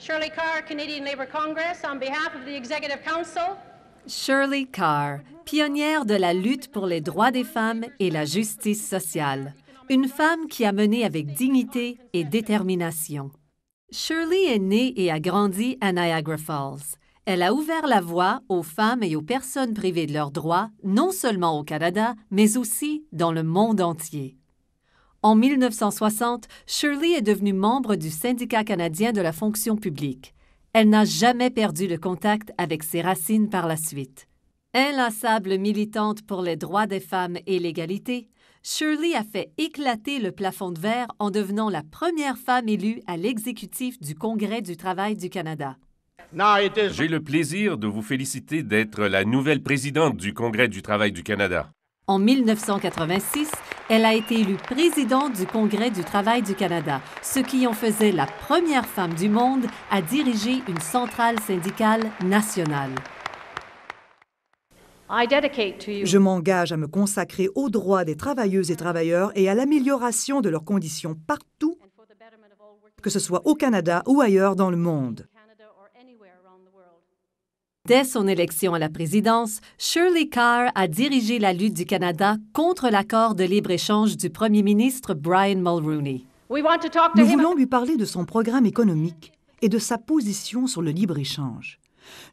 Shirley Carr, Canadian Labour Congress, on behalf of the Executive Council. Shirley Carr, pionnière de la lutte pour les droits des femmes et la justice sociale. Une femme qui a mené avec dignité et détermination. Shirley est née et a grandi à Niagara Falls. Elle a ouvert la voie aux femmes et aux personnes privées de leurs droits, non seulement au Canada, mais aussi dans le monde entier. En 1960, Shirley est devenue membre du Syndicat canadien de la fonction publique. Elle n'a jamais perdu le contact avec ses racines par la suite. Inlassable militante pour les droits des femmes et l'égalité, Shirley a fait éclater le plafond de verre en devenant la première femme élue à l'exécutif du Congrès du travail du Canada. J'ai le plaisir de vous féliciter d'être la nouvelle présidente du Congrès du travail du Canada. En 1986, elle a été élue présidente du Congrès du travail du Canada, ce qui en faisait la première femme du monde à diriger une centrale syndicale nationale. Je m'engage à me consacrer aux droits des travailleuses et travailleurs et à l'amélioration de leurs conditions partout, que ce soit au Canada ou ailleurs dans le monde. Dès son élection à la présidence, Shirley Carr a dirigé la lutte du Canada contre l'accord de libre-échange du premier ministre Brian Mulroney. Nous voulons lui parler de son programme économique et de sa position sur le libre-échange.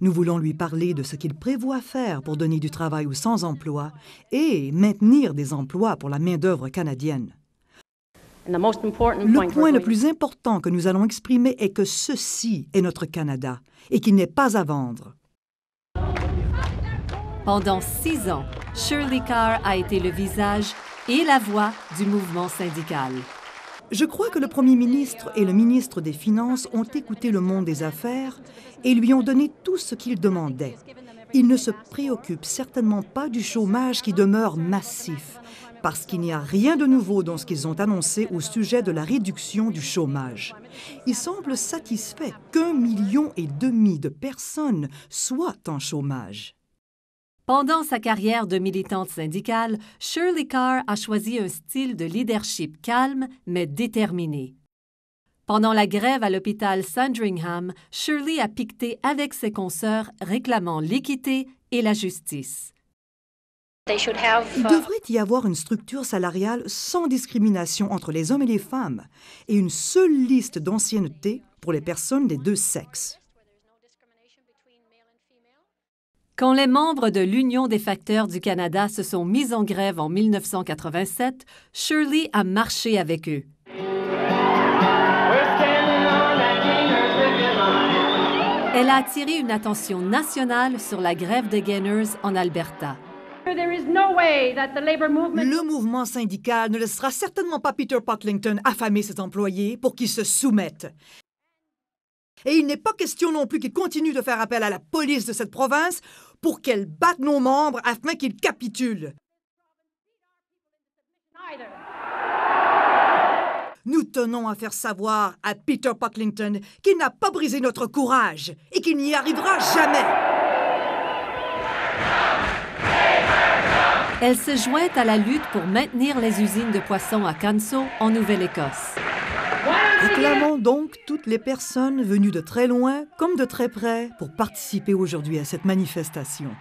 Nous voulons lui parler de ce qu'il prévoit faire pour donner du travail aux sans-emploi et maintenir des emplois pour la main-d'œuvre canadienne. Le point le plus important que nous allons exprimer est que ceci est notre Canada et qu'il n'est pas à vendre. Pendant six ans, Shirley Carr a été le visage et la voix du mouvement syndical. Je crois que le Premier ministre et le ministre des Finances ont écouté le monde des affaires et lui ont donné tout ce qu'ils demandait. Ils ne se préoccupent certainement pas du chômage qui demeure massif, parce qu'il n'y a rien de nouveau dans ce qu'ils ont annoncé au sujet de la réduction du chômage. Ils semblent satisfaits qu'un million et demi de personnes soient en chômage. Pendant sa carrière de militante syndicale, Shirley Carr a choisi un style de leadership calme mais déterminé. Pendant la grève à l'hôpital Sandringham, Shirley a piqueté avec ses consoeurs réclamant l'équité et la justice. Il devrait y avoir une structure salariale sans discrimination entre les hommes et les femmes et une seule liste d'ancienneté pour les personnes des deux sexes. Quand les membres de l'Union des facteurs du Canada se sont mis en grève en 1987, Shirley a marché avec eux. Elle a attiré une attention nationale sur la grève des gainers en Alberta. Le mouvement syndical ne laissera certainement pas Peter Potlington affamer ses employés pour qu'ils se soumettent. Et il n'est pas question non plus qu'il continue de faire appel à la police de cette province pour qu'elle batte nos membres afin qu'ils capitulent. Nous tenons à faire savoir à Peter Pocklington qu'il n'a pas brisé notre courage et qu'il n'y arrivera jamais. Elle se joint à la lutte pour maintenir les usines de poissons à Canso, en Nouvelle-Écosse. Acclamons donc toutes les personnes venues de très loin comme de très près pour participer aujourd'hui à cette manifestation.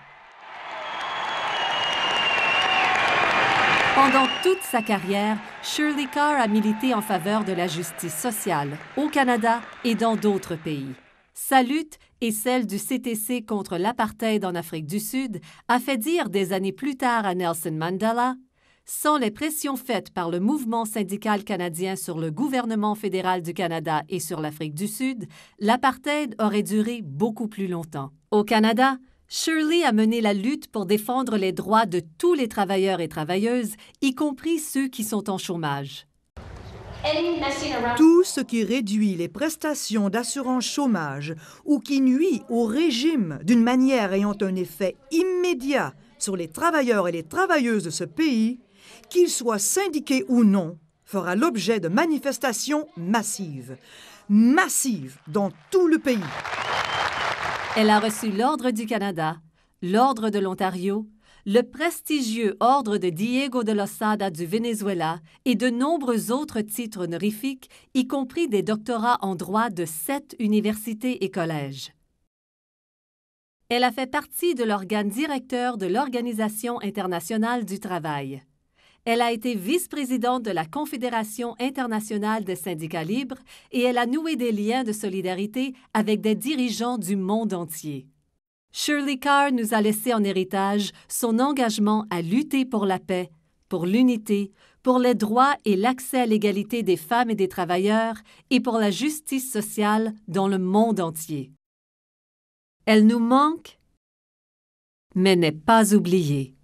Pendant toute sa carrière, Shirley Carr a milité en faveur de la justice sociale au Canada et dans d'autres pays. Sa lutte et celle du CTC contre l'apartheid en Afrique du Sud a fait dire des années plus tard à Nelson Mandela sans les pressions faites par le mouvement syndical canadien sur le gouvernement fédéral du Canada et sur l'Afrique du Sud, l'apartheid aurait duré beaucoup plus longtemps. Au Canada, Shirley a mené la lutte pour défendre les droits de tous les travailleurs et travailleuses, y compris ceux qui sont en chômage. Tout ce qui réduit les prestations d'assurance chômage ou qui nuit au régime d'une manière ayant un effet immédiat sur les travailleurs et les travailleuses de ce pays qu'il soit syndiqué ou non, fera l'objet de manifestations massives, massives dans tout le pays. Elle a reçu l'Ordre du Canada, l'Ordre de l'Ontario, le prestigieux Ordre de Diego de Losada du Venezuela et de nombreux autres titres honorifiques, y compris des doctorats en droit de sept universités et collèges. Elle a fait partie de l'organe directeur de l'Organisation internationale du travail. Elle a été vice-présidente de la Confédération internationale des syndicats libres et elle a noué des liens de solidarité avec des dirigeants du monde entier. Shirley Carr nous a laissé en héritage son engagement à lutter pour la paix, pour l'unité, pour les droits et l'accès à l'égalité des femmes et des travailleurs et pour la justice sociale dans le monde entier. Elle nous manque, mais n'est pas oubliée.